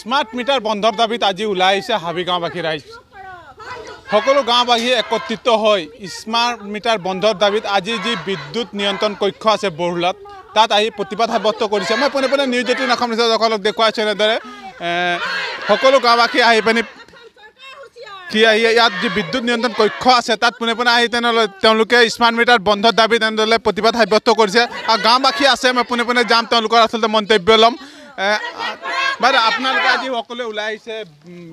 smart meter বন্ধর দাবিত আজি ওলাই আছে হাবিগাঁওবাসী রাইজ সকল গাঁওবাসী একত্রিত হয়ে স্মার্ট মিটার বন্ধর দাবিত আজি যে বিদ্যুৎ নিয়ন্ত্রণ কক্ষ আছে বরুলাত তাত আহি প্রতিবাদ সাব্যস্ত করেছে মানে পোনে পোনে নিউজ এটিন অসম সকল দেখাইছো এনেদরে সকল গাঁওবাসী আহি পানি কি আহি ইয়াত যে বিদ্যুৎ নিয়ন্ত্রণ কক্ষ আছে তাত পোনে পোনে আহি তেওঁলোকে স্মার্ট মিটার বন্ধর দাবি তেনেদরে প্রতিবাদ সাব্যস্ত করেছে আর গাঁওবাসী আছে মানে পোনে পোনে যাম তেওঁলোকৰ আসলে মন্তব্য লম বাৰু আপোনালোকে আজি সকলোৱে ওলাই আহিছে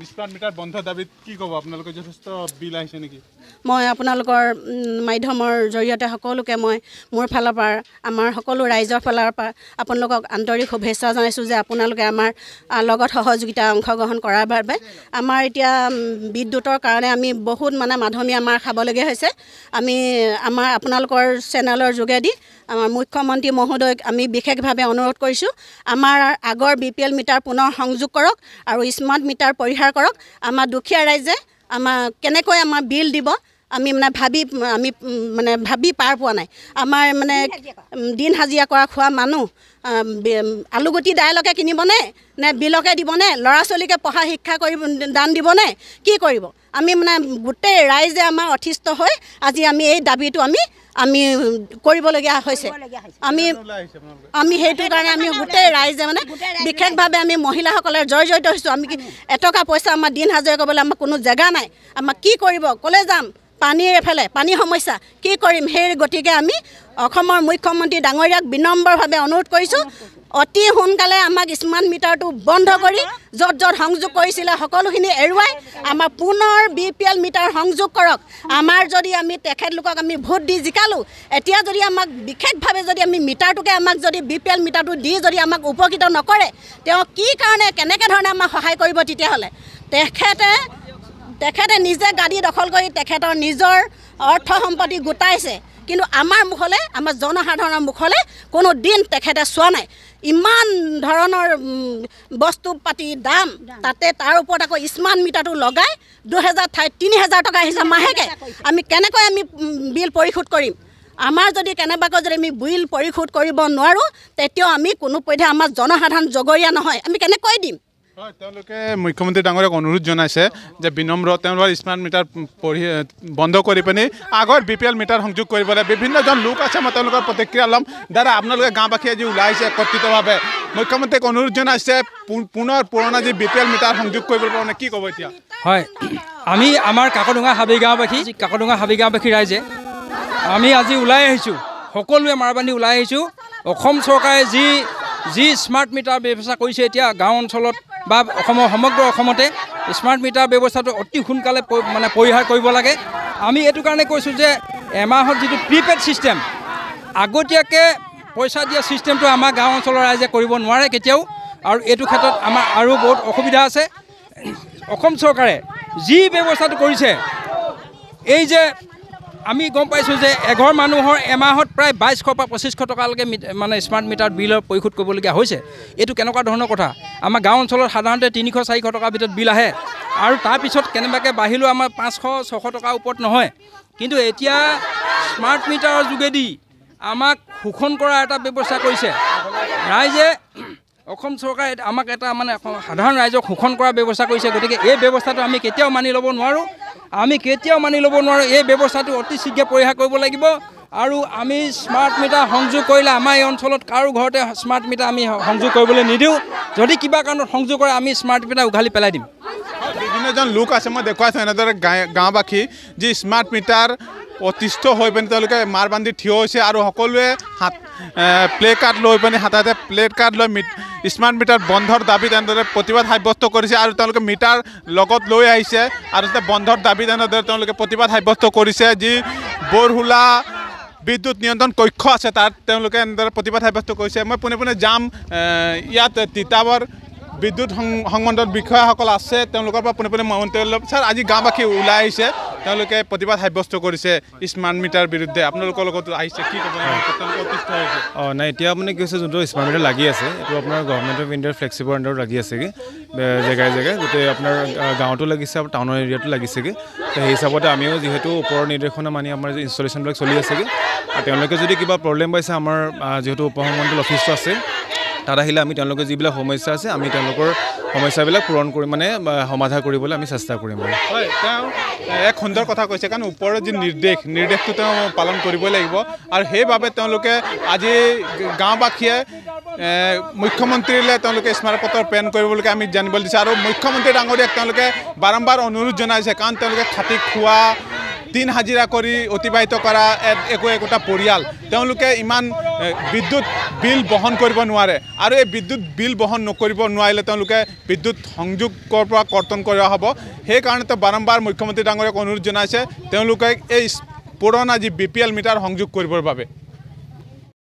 স্মাৰ্ট মিটাৰ বন্ধ দাবীত কি ক'ব আপোনালোকে যথেষ্ট বিল আহিছে নেকি মই আপোনালোকৰ মাধ্যমৰ জৰিয়তে সকলোকে মই মোৰ ফালৰ পৰা আমাৰ সকলো ৰাইজৰ ফালৰ পৰা আপোনালোকক আন্তৰিক শুভেচ্ছা জনাইছোঁ যে আপোনালোকে আমাৰ লগত সহযোগিতা অংশগ্ৰহণ কৰাৰ বাবে আমাৰ এতিয়া বিদ্যুতৰ কাৰণে আমি বহুত মানে মাধমী আমাৰ খাবলগীয়া হৈছে আমি আমাৰ আপোনালোকৰ চেনেলৰ যোগেদি আমাৰ মুখ্যমন্ত্ৰী মহোদয়ক আমি বিশেষভাৱে অনুৰোধ কৰিছোঁ আমাৰ আগৰ বি পি এল মিটাৰ পুনৰ সংযোগ কৰক আৰু স্মাৰ্ট মিটাৰ পৰিহাৰ কৰক আমাৰ দুখীয়া ৰাইজে আমাৰ কেনেকৈ আমাৰ বিল দিব আমি মানে ভাবি আমি মানে ভাবি পাৰ পোৱা নাই আমাৰ মানে দিন হাজিৰা কৰা খোৱা মানুহ আলুগুটি দাইলকে কিনিবনে নে বিলকে দিবনে ল'ৰা ছোৱালীকে পঢ়া শিক্ষা কৰি দান দিবনে কি কৰিব আমি মানে গোটেই ৰাইজে আমাৰ অথিষ্ট হৈ আজি আমি এই দাবীটো আমি আমি কৰিবলগীয়া হৈছে আমি আমি সেইটো কাৰণে আমি গোটেই ৰাইজে মানে বিশেষভাৱে আমি মহিলাসকলে জৰ্জড়িত হৈছোঁ আমি এটকা পইচা আমাৰ দিন হাজিৰা কৰিবলৈ আমাৰ কোনো জেগা নাই আমাক কি কৰিব ক'লৈ যাম পানীৰ এফালে পানী সমস্যা কি কৰিম সেই গতিকে আমি অসমৰ মুখ্যমন্ত্ৰী ডাঙৰীয়াক বিনম্ৰভাৱে অনুৰোধ কৰিছোঁ অতি সোনকালে আমাক স্মাৰ্ট মিটাৰটো বন্ধ কৰি য'ত য'ত সংযোগ কৰিছিলে সকলোখিনি এৰুৱাই আমাৰ পুনৰ বি পি এল মিটাৰ সংযোগ কৰক আমাৰ যদি আমি তেখেতলোকক আমি ভোট দি জিকালোঁ এতিয়া যদি আমাক বিশেষভাৱে যদি আমি মিটাৰটোকে আমাক যদি বি পি এল মিটাৰটো দি যদি আমাক উপকৃত নকৰে তেওঁ কি কাৰণে কেনেকৈ ধৰণে আমাক সহায় কৰিব তেতিয়াহ'লে তেখেতে তেখেতে নিজে গাড়ী দখল কৰি তেখেতৰ নিজৰ অৰ্থ সম্পত্তি গোটাইছে কিন্তু আমাৰ মুখলৈ আমাৰ জনসাধাৰণৰ মুখলৈ দিন তেখেতে চোৱা নাই ইমান ধৰণৰ বস্তু পাতি দাম তাতে তাৰ ওপৰত আকৌ স্মাৰ্ট মিটাৰটো লগাই দুহেজাৰ ঠাইত তিনি হেজাৰ টকা আহিছে মাহেকে আমি কেনেকৈ আমি বিল পৰিশোধ কৰিম আমাৰ যদি কেনেবাকৈ যদি আমি বিল পৰিশোধ কৰিব নোৱাৰোঁ তেতিয়াও আমি কোনোপধ্যে আমাৰ জনসাধাৰণ জগৰীয়া নহয় আমি কেনেকৈ দিম হয় তেওঁলোকে মুখ্যমন্ত্ৰী ডাঙৰীয়াক অনুৰোধ জনাইছে যে বিনম্ৰ তেওঁলোকৰ স্মাৰ্ট মিটাৰ পঢ়ি বন্ধ কৰি পিনি আগৰ বি পি এল মিটাৰ সংযোগ কৰিবলৈ বিভিন্নজন লোক আছে মই তেওঁলোকৰ প্ৰতিক্ৰিয়া ল'ম দাদা আপোনালোকে গাঁওবাসী আজি ওলাই আহিছে একত্ৰিতভাৱে মুখ্যমন্ত্ৰীক অনুৰোধ জনাইছে পুনৰ পুৰণা যি বি পি এল মিটাৰ সংযোগ কৰিবলৈ মানে কি ক'ব এতিয়া হয় আমি আমাৰ কাকডোঙা হাবি গাঁওবাসী কাকডোঙা হাবি গাঁওবাসী ৰাইজে আমি আজি ওলাই আহিছোঁ সকলোৱে মাৰ মাৰবান্ধি ওলাই আহিছোঁ অসম চৰকাৰে যি যি স্মাৰ্ট মিটাৰ ব্যৱস্থা কৰিছে এতিয়া গাঁও অঞ্চলত বা অসমৰ সমগ্ৰ অসমতে স্মাৰ্ট মিটাৰ ব্যৱস্থাটো অতি সোনকালে মানে পৰিহাৰ কৰিব লাগে আমি এইটো কাৰণে কৈছোঁ যে এমাহত যিটো প্ৰিপেইড ছিষ্টেম আগতীয়াকৈ পইচা দিয়া ছিষ্টেমটো আমাৰ গাঁও অঞ্চলৰ ৰাইজে কৰিব নোৱাৰে কেতিয়াও আৰু এইটো ক্ষেত্ৰত আমাৰ আৰু বহুত অসুবিধা আছে অসম চৰকাৰে যি ব্যৱস্থাটো কৰিছে এই যে আমি গম পাইছোঁ যে এঘৰ মানুহৰ এমাহত প্ৰায় বাইছশ পৰা পঁচিছশ টকালৈকে মানে স্মাৰ্ট মিটাৰ বিলৰ পৰিশোধ কৰিবলগীয়া হৈছে এইটো কেনেকুৱা ধৰণৰ কথা আমাৰ গাঁও অঞ্চলত সাধাৰণতে তিনিশ চাৰিশ টকাৰ ভিতৰত বিল আহে আৰু তাৰপিছত কেনেবাকৈ বাঢ়িলেও আমাৰ পাঁচশ ছশ টকাৰ ওপৰত নহয় কিন্তু এতিয়া স্মাৰ্ট মিটাৰৰ যোগেদি আমাক শোষণ কৰাৰ এটা ব্যৱস্থা কৰিছে ৰাইজে অসম চৰকাৰে আমাক এটা মানে সাধাৰণ ৰাইজক শোষণ কৰাৰ ব্যৱস্থা কৰিছে গতিকে এই ব্যৱস্থাটো আমি কেতিয়াও মানি ল'ব নোৱাৰোঁ আমি কেতিয়াও মানি ল'ব নোৱাৰোঁ এই ব্যৱস্থাটো অতি শীঘ্ৰে পৰিহাৰ কৰিব লাগিব আৰু আমি স্মাৰ্ট মিটাৰ সংযোগ কৰিলে আমাৰ এই অঞ্চলত কাৰো ঘৰতে স্মাৰ্ট মিটাৰ আমি সংযোগ কৰিবলৈ নিদিওঁ যদি কিবা কাৰণত সংযোগ কৰে আমি স্মাৰ্ট মিটাৰ উঘালি পেলাই দিম বিভিন্নজন লোক আছে মই দেখুৱাইছোঁ এনেদৰে গাঁওবাসী যি স্মাৰ্ট মিটাৰ অতিষ্ঠ হৈ পিনে তেওঁলোকে মাৰ বান্ধি থিয় হৈছে আৰু সকলোৱে হাত প্লে কাৰ্ড লৈ পিনি হাতে হাতে প্লে কাৰ্ড লৈ মিট স্মার্ট মিটার বন্ধর দাবি এনেদরে প্রতিবাদ সাব্যস্ত করেছে আর মিটার লগত লৈ আহিছে আর বন্ধর দাবি এনেদরে প্রতিবাদ সাব্যস্ত করেছে যরহুলা বিদ্যুৎ নিয়ন্ত্রণ কক্ষ আছে তার এনেদরে প্রতিবাদ সাব্যস্ত করেছে মই পোনে পোনে যাম ইয়াত তিতাবর বিদ্যুৎ সংমণ্ডল বিষয়াসকল আছে পোনে পোনে মন্ত্রী স্যার আজি গাঁবাসী ওলাই আহিছে তেওঁলোকে প্ৰতিবাদ সাব্যস্ত কৰিছে স্মাৰ্ট মিটাৰ বিৰুদ্ধে আপোনালোকৰ লগত আহিছে কি ক'ব অঁ নাই এতিয়া আপুনি কি হৈছে যোনটো স্মাৰ্ট মিটাৰ লাগি আছে এইটো আপোনাৰ গভৰ্ণমেণ্ট অফ ইণ্ডিয়াৰ ফ্লেক্সিবল আণ্ডাৰত লাগি আছেগৈ জেগাই জেগাই গোটেই আপোনাৰ গাঁৱতো লাগিছে আৰু টাউনৰ এৰিয়াতো লাগিছেগৈ সেই হিচাপতে আমিও যিহেতু ওপৰৰ নিৰ্দেশনা মানি আমাৰ ইনষ্টলেশ্যনবিলাক চলি আছেগৈ আৰু তেওঁলোকে যদি কিবা প্ৰব্লেম পাইছে আমাৰ যিহেতু উপসংমণ্ডল অফিচটো আছে তাত আহিলে আমি তেওঁলোকে যিবিলাক সমস্যা আছে আমি তেওঁলোকৰ সমস্যাবিলাক পূৰণ কৰি মানে সমাধা কৰিবলৈ আমি চেষ্টা কৰিম হয় তেওঁ এক সুন্দৰ কথা কৈছে কাৰণ ওপৰৰ যি নিৰ্দেশ নিৰ্দেশটো তেওঁ পালন কৰিবই লাগিব আৰু সেইবাবে তেওঁলোকে আজি গাঁওবাসীয়ে মুখ্যমন্ত্ৰীলৈ তেওঁলোকে স্মাৰক পত্ৰ প্ৰেৰণ কৰিবলৈকে আমি জানিবলৈ দিছোঁ আৰু মুখ্যমন্ত্ৰী ডাঙৰীয়াক তেওঁলোকে বাৰম্বাৰ অনুৰোধ জনাইছে কাৰণ তেওঁলোকে খাটি খোৱা দিন হাজিৰা কৰি অতিবাহিত কৰা একো একোটা পৰিয়াল তেওঁলোকে ইমান বিদ্যুৎ বিল বহন কৰিব নোৱাৰে আৰু এই বিদ্যুৎ বিল বহন নকৰিব নোৱাৰিলে তেওঁলোকে বিদ্যুৎ সংযোগৰ পৰা কৰ্তন কৰা হ'ব সেইকাৰণেতো বাৰম্বাৰ মুখ্যমন্ত্ৰী ডাঙৰীয়াক অনুৰোধ জনাইছে তেওঁলোকে এই পুৰণা যি বি পি এল মিটাৰ সংযোগ কৰিবৰ বাবে